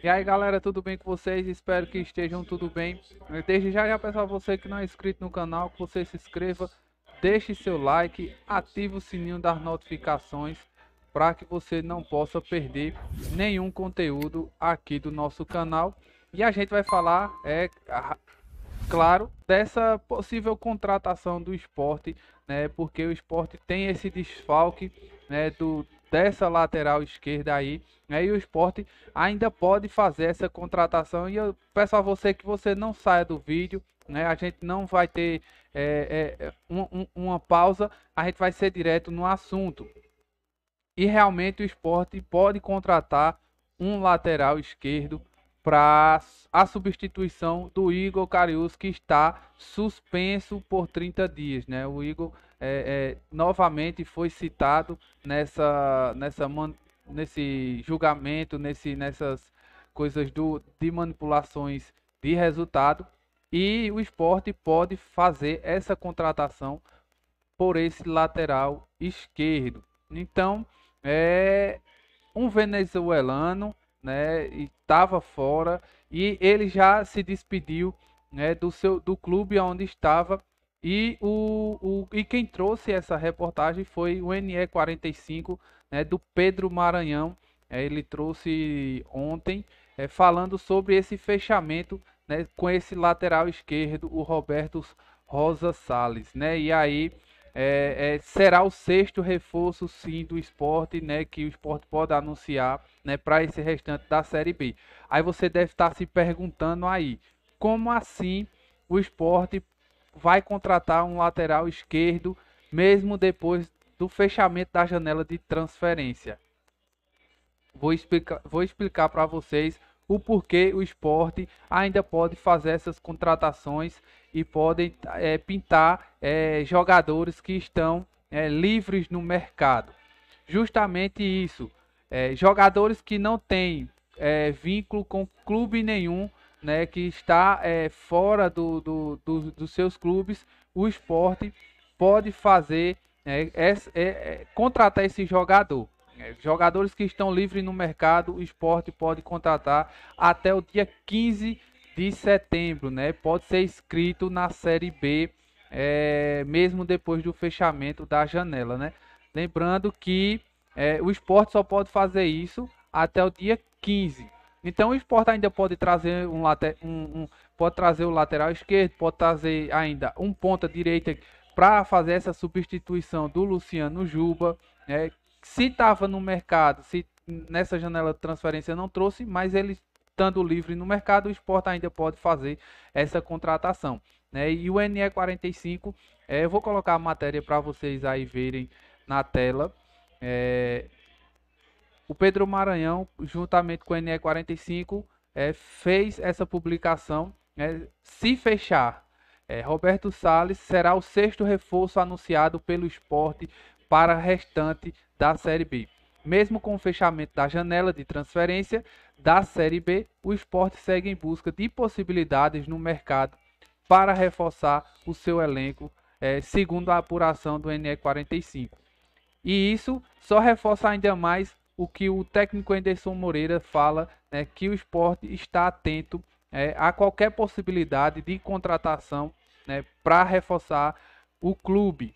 E aí galera, tudo bem com vocês? Espero que estejam tudo bem. Desde já já peço a você que não é inscrito no canal, que você se inscreva, deixe seu like, ative o sininho das notificações para que você não possa perder nenhum conteúdo aqui do nosso canal. E a gente vai falar, é claro, dessa possível contratação do esporte, né? Porque o esporte tem esse desfalque né, do, dessa lateral esquerda aí, né? E o esporte ainda pode fazer essa contratação. E eu peço a você que você não saia do vídeo, né? A gente não vai ter é, é, é um, um, uma pausa, a gente vai ser direto no assunto. E realmente o esporte pode contratar um lateral esquerdo para a substituição do Igor Carius que está suspenso por 30 dias, né? O Igor é, é, novamente foi citado nessa, nessa nesse julgamento, nesse, nessas coisas do, de manipulações de resultado. E o esporte pode fazer essa contratação por esse lateral esquerdo. Então, é um venezuelano, né, estava fora e ele já se despediu, né, do seu do clube onde estava e, o, o, e quem trouxe essa reportagem foi o NE45 né, do Pedro Maranhão. É, ele trouxe ontem é, falando sobre esse fechamento né, com esse lateral esquerdo, o Roberto Rosa Salles. Né? E aí é, é será o sexto reforço sim do esporte né, que o esporte pode anunciar né, para esse restante da Série B. Aí você deve estar tá se perguntando aí, como assim o esporte vai contratar um lateral esquerdo, mesmo depois do fechamento da janela de transferência. Vou explicar, vou explicar para vocês o porquê o esporte ainda pode fazer essas contratações e podem é, pintar é, jogadores que estão é, livres no mercado. Justamente isso, jogadores que não têm vínculo com clube nenhum né, que está é, fora do, do, do, dos seus clubes, o esporte pode fazer, né, é, é, contratar esse jogador. É, jogadores que estão livres no mercado, o esporte pode contratar até o dia 15 de setembro, né? Pode ser inscrito na Série B, é, mesmo depois do fechamento da janela, né? Lembrando que é, o esporte só pode fazer isso até o dia 15 então o esporte ainda pode trazer um, um, um, pode trazer o lateral esquerdo, pode trazer ainda um ponta direita para fazer essa substituição do Luciano Juba, né? Se estava no mercado, se nessa janela de transferência não trouxe, mas ele estando livre no mercado, o esporte ainda pode fazer essa contratação. Né? E o NE45, é, eh, eu vou colocar a matéria para vocês aí verem na tela. É, o Pedro Maranhão, juntamente com o NE45, é, eh, fez essa publicação. Né, se fechar, é, Roberto Salles será o sexto reforço anunciado pelo esporte para a restante da Série B. Mesmo com o fechamento da janela de transferência da Série B, o esporte segue em busca de possibilidades no mercado para reforçar o seu elenco, é, segundo a apuração do NE45. E isso só reforça ainda mais o que o técnico Anderson Moreira fala, né, que o esporte está atento é, a qualquer possibilidade de contratação né, para reforçar o clube.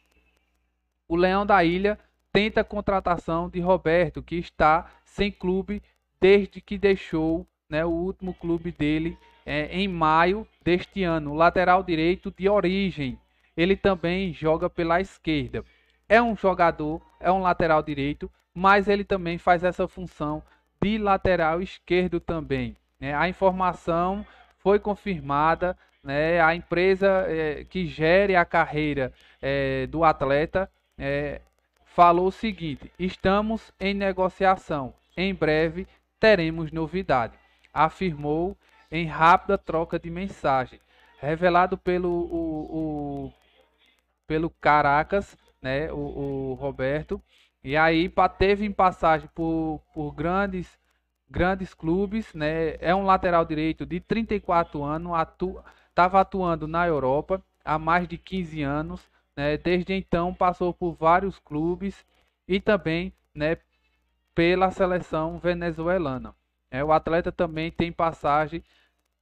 O Leão da Ilha tenta a contratação de Roberto, que está sem clube desde que deixou né, o último clube dele é, em maio deste ano. Lateral direito de origem. Ele também joga pela esquerda. É um jogador, é um lateral direito mas ele também faz essa função de lateral esquerdo também. Né? A informação foi confirmada, né? a empresa é, que gere a carreira é, do atleta é, falou o seguinte: estamos em negociação, em breve teremos novidade, afirmou em rápida troca de mensagem, revelado pelo o, o pelo Caracas, né, o, o Roberto. E aí teve em passagem por, por grandes grandes clubes, né? É um lateral direito de 34 anos, atua, tava atuando na Europa há mais de 15 anos, né? Desde então passou por vários clubes e também, né, pela seleção venezuelana. É, o atleta também tem passagem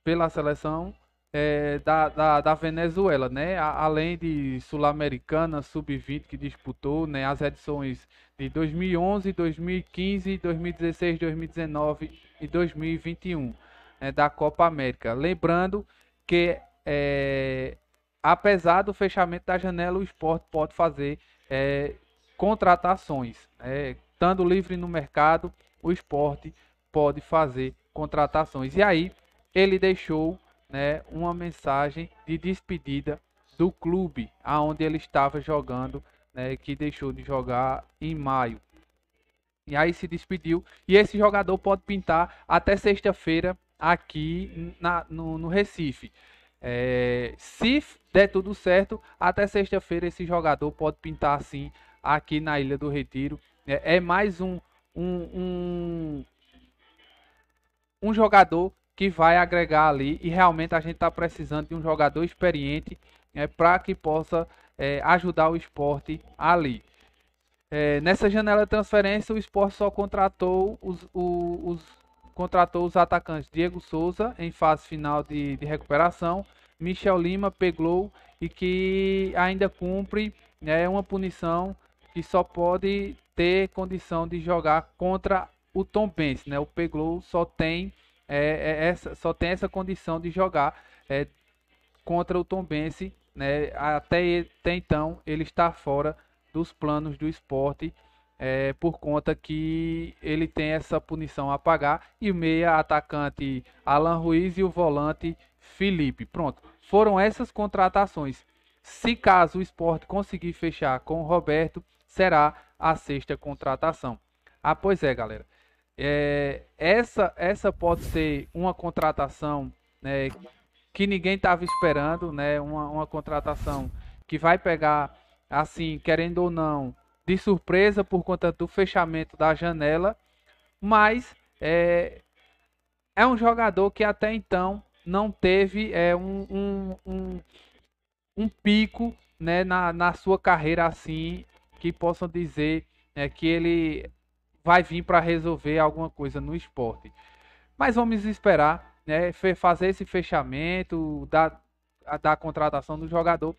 pela seleção é, da, da, da, Venezuela, né? além de Sul-Americana Sub-20 que disputou, né? As edições de 2011, 2015, 2016, 2019 e 2021 né? da Copa América. Lembrando que é, apesar do fechamento da janela, o esporte pode fazer é, contratações. É, estando livre no mercado, o esporte pode fazer contratações. E aí ele deixou né, uma mensagem de despedida do clube aonde ele estava jogando, né, que deixou de jogar em maio. E aí se despediu. E esse jogador pode pintar até sexta-feira aqui na, no, no Recife. É, se der tudo certo, até sexta-feira esse jogador pode pintar assim aqui na Ilha do Retiro. É, é mais um, um, um, um jogador que vai agregar ali e realmente a gente está precisando de um jogador experiente é né, para que possa é, ajudar o esporte ali. É, nessa janela de transferência, o esporte só contratou os, os, os, contratou os atacantes Diego Souza em fase final de, de recuperação, Michel Lima pegou e que ainda cumpre né, uma punição que só pode ter condição de jogar contra o Tom Benz, né? O Peglow só tem é, é, é essa, só tem essa condição de jogar é, contra o Tom Né? Até, até então ele está fora dos planos do esporte. É, por conta que ele tem essa punição a pagar. E o meia atacante Alan Ruiz e o volante Felipe. Pronto, foram essas contratações. Se caso o esporte conseguir fechar com o Roberto, será a sexta contratação. Ah, pois é, galera. É, essa, essa pode ser uma contratação né, que ninguém estava esperando, né? Uma, uma contratação que vai pegar, assim, querendo ou não, de surpresa por conta do fechamento da janela, mas é, é um jogador que até então não teve é, um, um, um, um pico né, na, na sua carreira assim que possam dizer né, que ele vai vir para resolver alguma coisa no esporte. Mas vamos esperar, né, fazer esse fechamento da, da contratação do jogador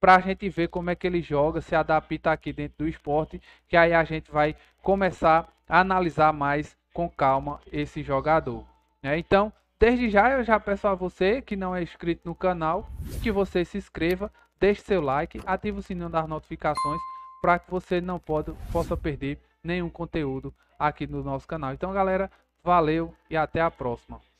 para a gente ver como é que ele joga, se adapta aqui dentro do esporte, que aí a gente vai começar a analisar mais com calma esse jogador. Né? Então, desde já eu já peço a você que não é inscrito no canal, que você se inscreva, deixe seu like, ative o sininho das notificações para que você não pode, possa perder nenhum conteúdo aqui no nosso canal. Então, galera, valeu e até a próxima.